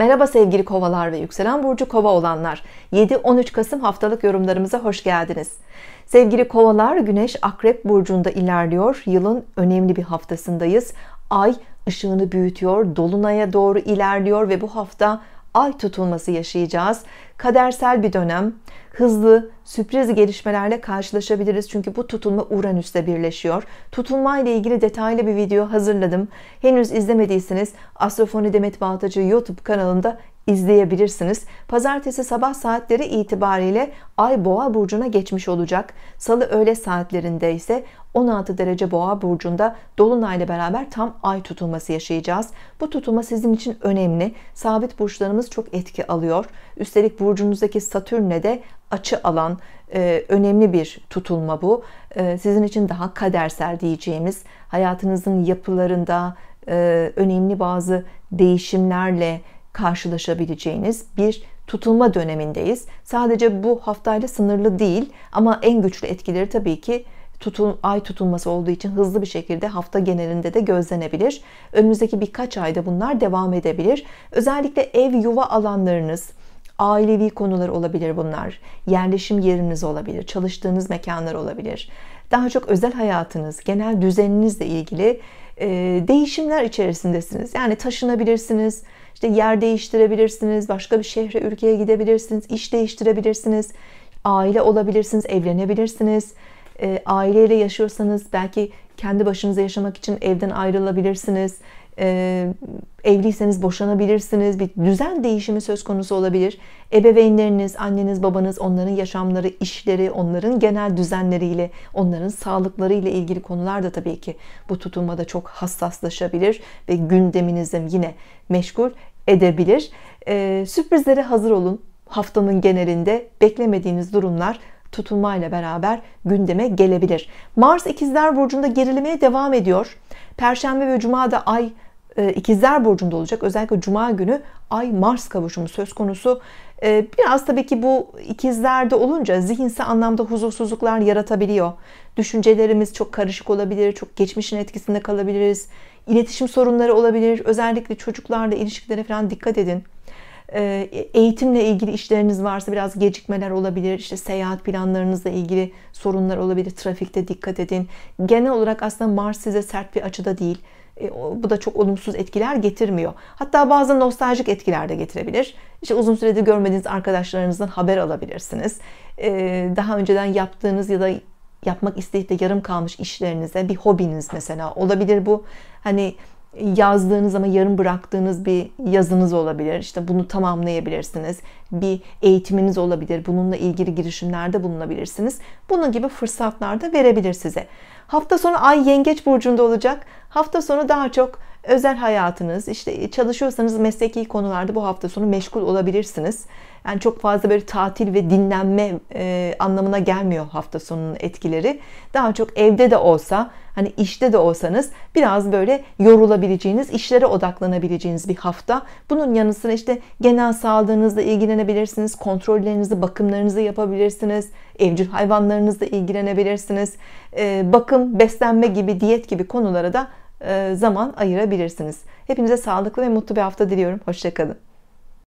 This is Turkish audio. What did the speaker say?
Merhaba sevgili kovalar ve yükselen burcu kova olanlar. 7-13 Kasım haftalık yorumlarımıza hoş geldiniz. Sevgili kovalar güneş akrep burcunda ilerliyor. Yılın önemli bir haftasındayız. Ay ışığını büyütüyor. Dolunay'a doğru ilerliyor ve bu hafta ay tutulması yaşayacağız. Kadersel bir dönem. Hızlı, sürpriz gelişmelerle karşılaşabiliriz. Çünkü bu tutulma Uranüs'te birleşiyor. Tutulma ile ilgili detaylı bir video hazırladım. Henüz izlemediyseniz Astrofoni Demet Baltacı YouTube kanalında izleyebilirsiniz. Pazartesi sabah saatleri itibariyle Ay Boğa burcuna geçmiş olacak. Salı öğle saatlerinde ise 16 derece boğa burcunda dolunayla beraber tam ay tutulması yaşayacağız. Bu tutulma sizin için önemli. Sabit burçlarımız çok etki alıyor. Üstelik burcunuzdaki Satürn'le de açı alan e, önemli bir tutulma bu. E, sizin için daha kadersel diyeceğimiz hayatınızın yapılarında e, önemli bazı değişimlerle karşılaşabileceğiniz bir tutulma dönemindeyiz. Sadece bu haftayla sınırlı değil ama en güçlü etkileri tabii ki tutun, ay tutulması olduğu için hızlı bir şekilde hafta genelinde de gözlenebilir. Önümüzdeki birkaç ayda bunlar devam edebilir. Özellikle ev yuva alanlarınız, ailevi konular olabilir bunlar. Yerleşim yeriniz olabilir, çalıştığınız mekanlar olabilir. Daha çok özel hayatınız, genel düzeninizle ilgili e, değişimler içerisindesiniz. Yani taşınabilirsiniz, işte yer değiştirebilirsiniz, başka bir şehre, ülkeye gidebilirsiniz, iş değiştirebilirsiniz, aile olabilirsiniz, evlenebilirsiniz. E, aileyle yaşıyorsanız belki kendi başınıza yaşamak için evden ayrılabilirsiniz. Ee, evliyseniz boşanabilirsiniz. Bir düzen değişimi söz konusu olabilir. Ebeveynleriniz, anneniz, babanız, onların yaşamları, işleri, onların genel düzenleriyle, onların sağlıklarıyla ilgili konular da tabii ki bu tutunmada çok hassaslaşabilir ve gündeminizin yine meşgul edebilir. Ee, sürprizlere hazır olun. Haftanın genelinde beklemediğiniz durumlar tutulmayla beraber gündeme gelebilir. Mars ikizler burcunda gerilemeye devam ediyor. Perşembe ve Cuma'da ay e, ikizler burcunda olacak. Özellikle Cuma günü ay Mars kavuşumu söz konusu. E, biraz tabii ki bu ikizlerde olunca zihinsel anlamda huzursuzluklar yaratabiliyor. Düşüncelerimiz çok karışık olabilir, çok geçmişin etkisinde kalabiliriz. İletişim sorunları olabilir. Özellikle çocuklarla ilişkilere falan dikkat edin. Ee, eğitimle ilgili işleriniz varsa biraz gecikmeler olabilir. İşte seyahat planlarınızla ilgili sorunlar olabilir. Trafikte dikkat edin. Genel olarak aslında Mars size sert bir açıda değil. E, bu da çok olumsuz etkiler getirmiyor. Hatta bazen nostaljik etkiler de getirebilir. İşte uzun süredir görmediğiniz arkadaşlarınızdan haber alabilirsiniz. E, daha önceden yaptığınız ya da yapmak isteyip de yarım kalmış işlerinize bir hobiniz mesela olabilir bu. Hani yazdığınız ama yarım bıraktığınız bir yazınız olabilir. İşte bunu tamamlayabilirsiniz. Bir eğitiminiz olabilir. Bununla ilgili girişimlerde bulunabilirsiniz. Bunun gibi fırsatlar da verebilir size. Hafta sonu Ay Yengeç Burcu'nda olacak. Hafta sonu daha çok özel hayatınız, işte e, çalışıyorsanız mesleki konularda bu hafta sonu meşgul olabilirsiniz. Yani çok fazla böyle tatil ve dinlenme e, anlamına gelmiyor hafta sonunun etkileri. Daha çok evde de olsa, hani işte de olsanız biraz böyle yorulabileceğiniz, işlere odaklanabileceğiniz bir hafta. Bunun yanı sıra işte genel sağlığınızla ilgilenebilirsiniz, kontrollerinizi, bakımlarınızı yapabilirsiniz, evcil hayvanlarınızla ilgilenebilirsiniz. E, bakım, beslenme gibi, diyet gibi konulara da e, zaman ayırabilirsiniz. Hepinize sağlıklı ve mutlu bir hafta diliyorum. Hoşçakalın.